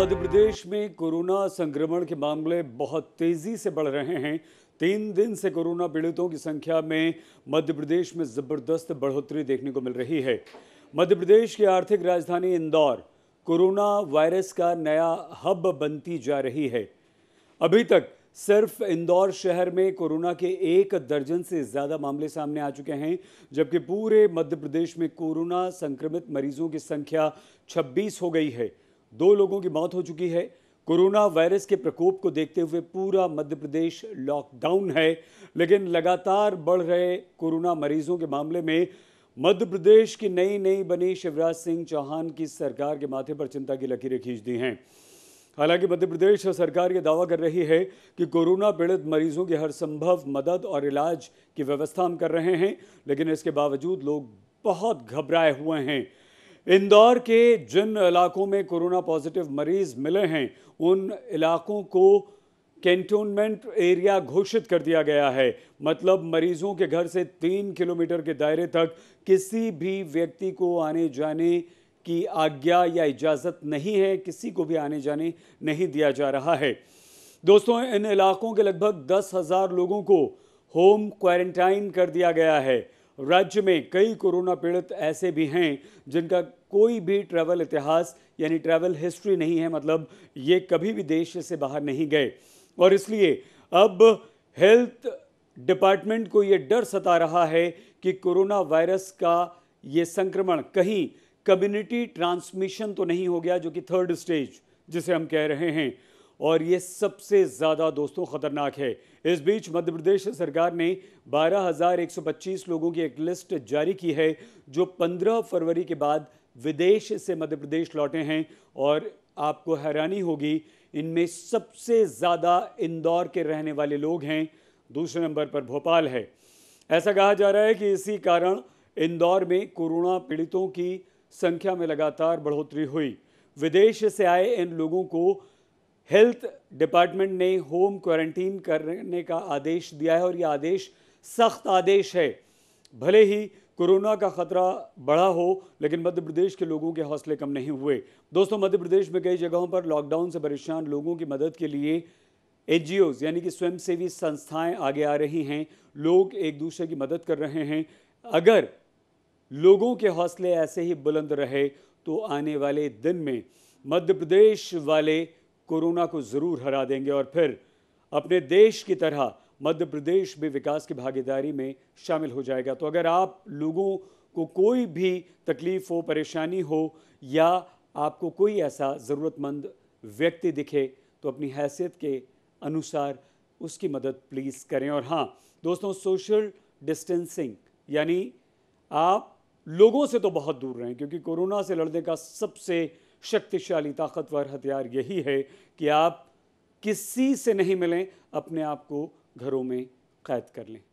मध्य प्रदेश में कोरोना संक्रमण के मामले बहुत तेजी से बढ़ रहे हैं तीन दिन से कोरोना पीड़ितों की संख्या में मध्य प्रदेश में ज़बरदस्त बढ़ोतरी देखने को मिल रही है मध्य प्रदेश की आर्थिक राजधानी इंदौर कोरोना वायरस का नया हब बनती जा रही है अभी तक सिर्फ इंदौर शहर में कोरोना के एक दर्जन से ज़्यादा मामले सामने आ चुके हैं जबकि पूरे मध्य प्रदेश में कोरोना संक्रमित मरीजों की संख्या 26 हो गई है दो लोगों की मौत हो चुकी है कोरोना वायरस के प्रकोप को देखते हुए पूरा मध्य प्रदेश लॉकडाउन है लेकिन लगातार बढ़ रहे कोरोना मरीजों के मामले में मध्य प्रदेश की नई नई बनी शिवराज सिंह चौहान की सरकार के माथे पर चिंता की लकीरें खींच दी हैं हालांकि मध्य प्रदेश सरकार ये दावा कर रही है कि कोरोना पीड़ित मरीजों की हर संभव मदद और इलाज की व्यवस्था हम कर रहे हैं लेकिन इसके बावजूद लोग बहुत घबराए हुए हैं इंदौर के जिन इलाकों में कोरोना पॉजिटिव मरीज मिले हैं उन इलाकों को कैंटोनमेंट एरिया घोषित कर दिया गया है मतलब मरीजों के घर से तीन किलोमीटर के दायरे तक किसी भी व्यक्ति को आने जाने की आज्ञा या इजाज़त नहीं है किसी को भी आने जाने नहीं दिया जा रहा है दोस्तों इन इलाकों के लगभग दस हज़ार लोगों को होम क्वारंटाइन कर दिया गया है राज्य में कई कोरोना पीड़ित ऐसे भी हैं जिनका कोई भी ट्रैवल इतिहास यानी ट्रैवल हिस्ट्री नहीं है मतलब ये कभी भी देश से बाहर नहीं गए और इसलिए अब हेल्थ डिपार्टमेंट को ये डर सता रहा है कि कोरोना वायरस का ये संक्रमण कहीं कम्युनिटी ट्रांसमिशन तो नहीं हो गया जो कि थर्ड स्टेज जिसे हम कह रहे हैं और ये सबसे ज़्यादा दोस्तों ख़तरनाक है इस बीच मध्य प्रदेश सरकार ने 12,125 लोगों की एक लिस्ट जारी की है जो 15 फरवरी के बाद विदेश से मध्य प्रदेश लौटे हैं और आपको हैरानी होगी इनमें सबसे ज़्यादा इंदौर के रहने वाले लोग हैं दूसरे नंबर पर भोपाल है ऐसा कहा जा रहा है कि इसी कारण इंदौर में कोरोना पीड़ितों की संख्या में लगातार बढ़ोतरी हुई विदेश से आए इन लोगों को हेल्थ डिपार्टमेंट ने होम क्वारंटीन करने का आदेश दिया है और ये आदेश सख्त आदेश है भले ही कोरोना का ख़तरा बढ़ा हो लेकिन मध्य प्रदेश के लोगों के हौसले कम नहीं हुए दोस्तों मध्य प्रदेश में कई जगहों पर लॉकडाउन से परेशान लोगों की मदद के लिए एन यानी कि स्वयंसेवी संस्थाएं आगे आ रही हैं लोग एक दूसरे की मदद कर रहे हैं अगर लोगों के हौसले ऐसे ही बुलंद रहे तो आने वाले दिन में मध्य प्रदेश वाले कोरोना को ज़रूर हरा देंगे और फिर अपने देश की तरह मध्य प्रदेश भी विकास की भागीदारी में शामिल हो जाएगा तो अगर आप लोगों को कोई भी तकलीफ़ हो परेशानी हो या आपको कोई ऐसा ज़रूरतमंद व्यक्ति दिखे तो अपनी हैसियत के अनुसार उसकी मदद प्लीज़ करें और हाँ दोस्तों सोशल डिस्टेंसिंग यानी आप लोगों से तो बहुत दूर रहें क्योंकि कोरोना से लड़ने का सबसे शक्तिशाली ताकतवर हथियार यही है कि आप किसी से नहीं मिलें अपने आप को घरों में कैद कर लें